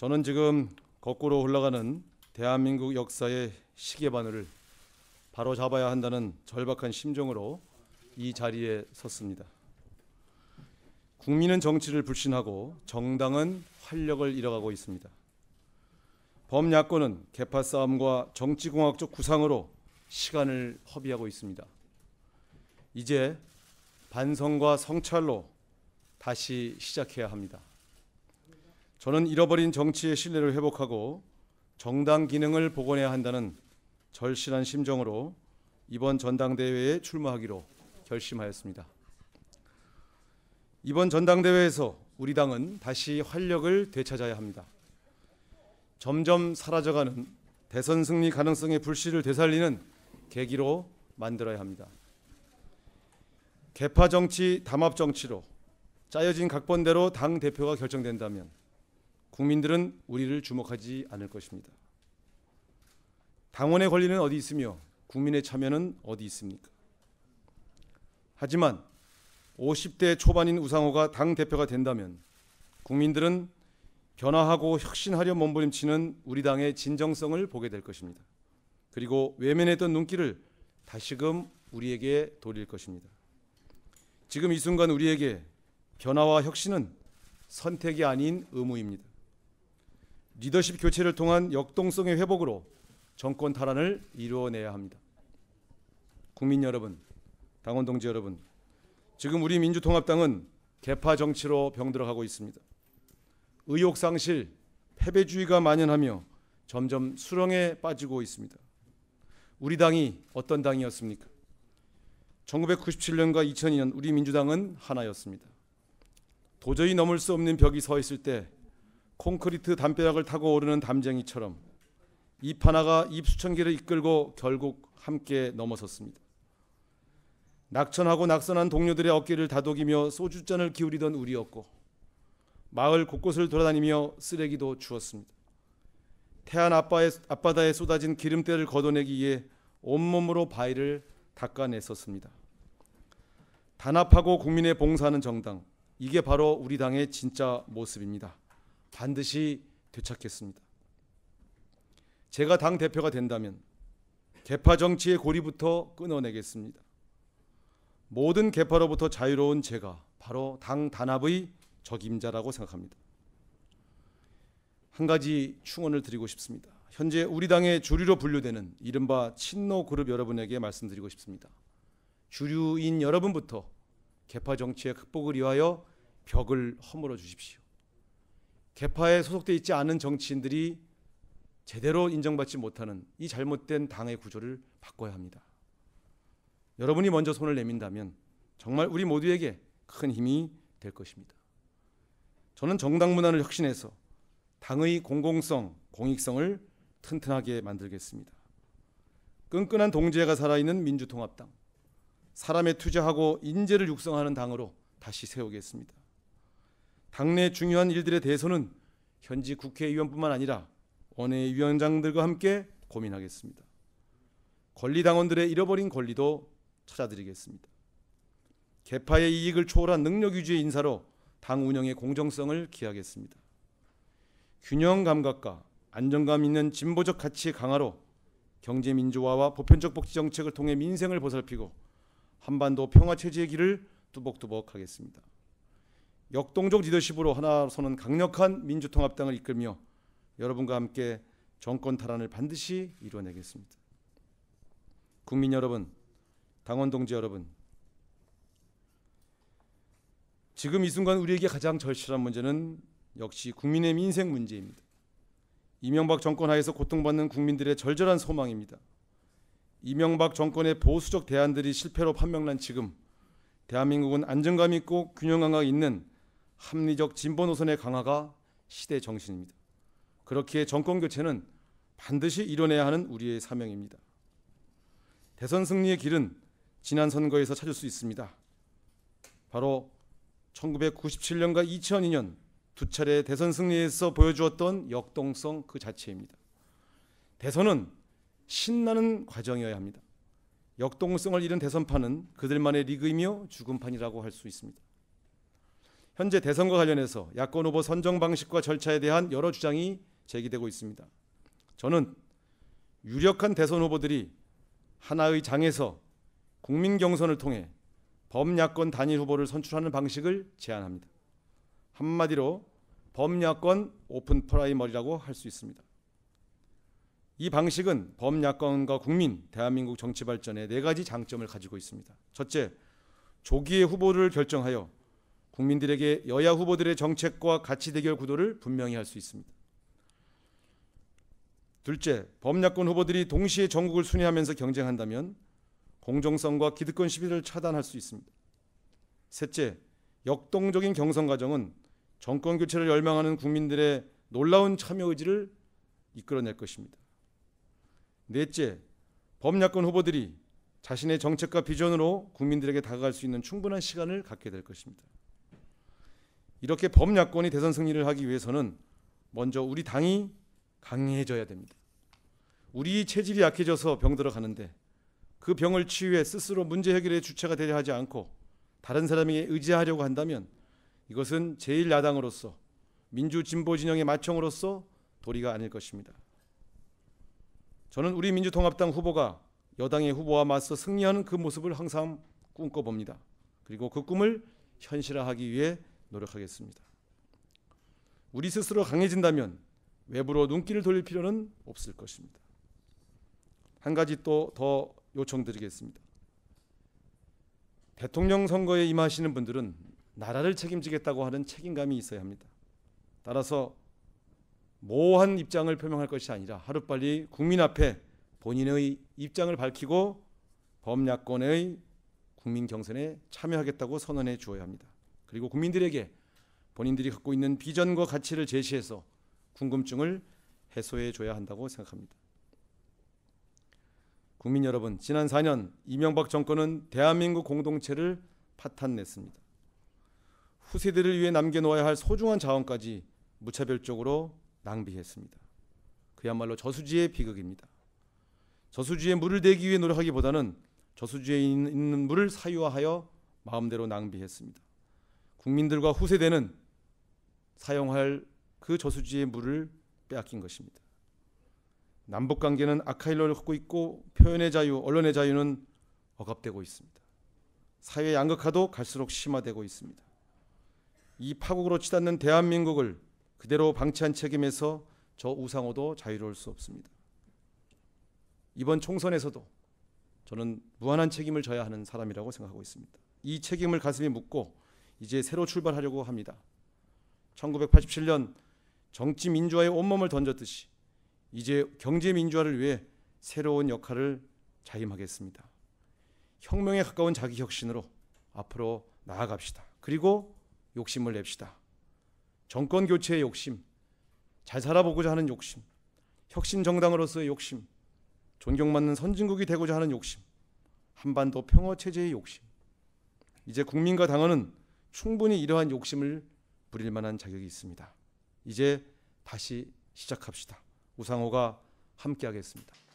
저는 지금 거꾸로 흘러가는 대한민국 역사의 시계바늘을 바로 잡아야 한다는 절박한 심정으로 이 자리에 섰습니다. 국민은 정치를 불신하고 정당은 활력을 잃어가고 있습니다. 범야권은 개파 싸움과 정치공학적 구상으로 시간을 허비하고 있습니다. 이제 반성과 성찰로 다시 시작해야 합니다. 저는 잃어버린 정치의 신뢰를 회복하고 정당 기능을 복원해야 한다는 절실한 심정으로 이번 전당대회에 출마하기로 결심하였습니다. 이번 전당대회에서 우리 당은 다시 활력을 되찾아야 합니다. 점점 사라져가는 대선 승리 가능성의 불씨를 되살리는 계기로 만들어야 합니다. 개파 정치, 담합 정치로 짜여진 각본대로 당 대표가 결정된다면 국민들은 우리를 주목하지 않을 것입니다. 당원의 권리는 어디 있으며 국민의 참여는 어디 있습니까? 하지만 50대 초반인 우상호가 당 대표가 된다면 국민들은 변화하고 혁신하려 몸부림치는 우리 당의 진정성을 보게 될 것입니다. 그리고 외면했던 눈길을 다시금 우리에게 돌릴 것입니다. 지금 이 순간 우리에게 변화와 혁신은 선택이 아닌 의무입니다. 리더십 교체를 통한 역동성의 회복으로 정권 탈환을 이루어내야 합니다. 국민 여러분, 당원 동지 여러분, 지금 우리 민주통합당은 개파 정치로 병들어가고 있습니다. 의욕 상실, 패배주의가 만연하며 점점 수렁에 빠지고 있습니다. 우리 당이 어떤 당이었습니까? 1997년과 2002년 우리 민주당은 하나였습니다. 도저히 넘을 수 없는 벽이 서 있을 때 콘크리트 담벼락을 타고 오르는 담쟁이처럼 잎 하나가 입 수천 개를 이끌고 결국 함께 넘어섰습니다. 낙천하고 낙선한 동료들의 어깨를 다독이며 소주잔을 기울이던 우리였고 마을 곳곳을 돌아다니며 쓰레기도 주었습니다. 태안 앞바에, 앞바다에 쏟아진 기름때를 걷어내기 위해 온몸으로 바위를 닦아냈었습니다. 단합하고 국민의 봉사하는 정당 이게 바로 우리 당의 진짜 모습입니다. 반드시 되찾겠습니다. 제가 당 대표가 된다면 개파 정치의 고리부터 끊어내겠습니다. 모든 개파로부터 자유로운 제가 바로 당 단합의 적임자라고 생각합니다. 한 가지 충언을 드리고 싶습니다. 현재 우리 당의 주류로 분류되는 이른바 친노 그룹 여러분에게 말씀드리고 싶습니다. 주류인 여러분부터 개파 정치의 극복을 위하여 벽을 허물어 주십시오. 개파에 소속돼 있지 않은 정치인들이 제대로 인정받지 못하는 이 잘못된 당의 구조를 바꿔야 합니다. 여러분이 먼저 손을 내민다면 정말 우리 모두에게 큰 힘이 될 것입니다. 저는 정당 문화를 혁신해서 당의 공공성, 공익성을 튼튼하게 만들겠습니다. 끈끈한 동지애가 살아있는 민주통합당, 사람에 투자하고 인재를 육성하는 당으로 다시 세우겠습니다. 당내 중요한 일들에 대해서는 현지 국회의원뿐만 아니라 원외 위원장들과 함께 고민하겠습니다. 권리당원들의 잃어버린 권리도 찾아드리겠습니다. 개파의 이익을 초월한 능력 위주의 인사로 당 운영의 공정성을 기하겠습니다. 균형 감각과 안정감 있는 진보적 가치의 강화로 경제 민주화와 보편적 복지 정책을 통해 민생을 보살피고 한반도 평화 체제의 길을 뚜벅뚜벅 하겠습니다. 역동적 리더십으로 하나로서는 강력한 민주통합당을 이끌며 여러분과 함께 정권 탈환을 반드시 이뤄내겠습니다 국민 여러분, 당원 동지 여러분, 지금 이 순간 우리에게 가장 절실한 문제는 역시 국민의 민생 문제입니다. 이명박 정권 하에서 고통받는 국민들의 절절한 소망입니다. 이명박 정권의 보수적 대안들이 실패로 판명난 지금 대한민국은 안정감 있고 균형 감각 있는 합리적 진보 노선의 강화가 시대 정신입니다. 그렇기에 정권 교체는 반드시 이뤄내야 하는 우리의 사명입니다. 대선 승리의 길은 지난 선거에서 찾을 수 있습니다. 바로 1997년과 2002년 두 차례 대선 승리에서 보여주었던 역동성 그 자체입니다. 대선은 신나는 과정이어야 합니다. 역동성을 잃은 대선판은 그들만의 리그이며 죽음판이라고 할 수 있습니다. 현재 대선과 관련해서 야권 후보 선정 방식과 절차에 대한 여러 주장이 제기되고 있습니다. 저는 유력한 대선 후보들이 하나의 장에서 국민 경선을 통해 범야권 단일 후보를 선출하는 방식을 제안합니다. 한마디로 범야권 오픈 프라이머리라고 할 수 있습니다. 이 방식은 범야권과 국민, 대한민국 정치 발전의 네 가지 장점을 가지고 있습니다. 첫째, 조기에 후보를 결정하여 국민들에게 여야 후보들의 정책과 가치 대결 구도를 분명히 할 수 있습니다. 둘째, 범야권 후보들이 동시에 전국을 순회하면서 경쟁한다면 공정성과 기득권 시비를 차단할 수 있습니다. 셋째, 역동적인 경선 과정은 정권 교체를 열망하는 국민들의 놀라운 참여 의지를 이끌어낼 것입니다. 넷째, 범야권 후보들이 자신의 정책과 비전으로 국민들에게 다가갈 수 있는 충분한 시간을 갖게 될 것입니다. 이렇게 범야권이 대선 승리를 하기 위해서는 먼저 우리 당이 강해져야 됩니다. 우리 체질이 약해져서 병들어 가는데 그 병을 치유해 스스로 문제 해결의 주체가 되려 하지 않고 다른 사람에게 의지하려고 한다면 이것은 제1야당으로서 민주 진보 진영의 마청으로서 도리가 아닐 것입니다. 저는 우리 민주통합당 후보가 여당의 후보와 맞서 승리하는 그 모습을 항상 꿈꿔봅니다. 그리고 그 꿈을 현실화하기 위해 노력하겠습니다. 우리 스스로 강해진다면 외부로 눈길을 돌릴 필요는 없을 것입니다. 한 가지 또 더 요청드리겠습니다. 대통령 선거에 임하시는 분들은 나라를 책임지겠다고 하는 책임감이 있어야 합니다. 따라서 모호한 입장을 표명할 것이 아니라 하루빨리 국민 앞에 본인의 입장을 밝히고 범야권의 국민 경선에 참여하겠다고 선언해 주어야 합니다. 그리고 국민들에게 본인들이 갖고 있는 비전과 가치를 제시해서 궁금증을 해소해 줘야 한다고 생각합니다. 국민 여러분, 지난 4년 이명박 정권은 대한민국 공동체를 파탄냈습니다. 후세들을 위해 남겨놓아야 할 소중한 자원까지 무차별적으로 낭비했습니다. 그야말로 저수지의 비극입니다. 저수지에 물을 내기 위해 노력하기보다는 저수지에 있는 물을 사유화하여 마음대로 낭비했습니다. 국민들과 후세대는 사용할 그 저수지의 물을 빼앗긴 것입니다. 남북 관계는 아카일로를 걷고 있고 표현의 자유, 언론의 자유는 억압되고 있습니다. 사회 양극화도 갈수록 심화되고 있습니다. 이 파국으로 치닫는 대한민국을 그대로 방치한 책임에서 저 우상호도 자유로울 수 없습니다. 이번 총선에서도 저는 무한한 책임을 져야 하는 사람이라고 생각하고 있습니다. 이 책임을 가슴에 묻고 이제 새로 출발하려고 합니다. 1987년 정치 민주화의 온몸을 던졌듯이 이제 경제 민주화를 위해 새로운 역할을 자임하겠습니다. 혁명에 가까운 자기 혁신으로 앞으로 나아갑시다. 그리고 욕심을 냅시다. 정권 교체의 욕심, 잘 살아보고자 하는 욕심, 혁신 정당으로서의 욕심, 존경받는 선진국이 되고자 하는 욕심, 한반도 평화 체제의 욕심. 이제 국민과 당원은 충분히 이러한 욕심을 부릴 만한 자격이 있습니다. 이제 다시 시작합시다. 우상호가 함께하겠습니다.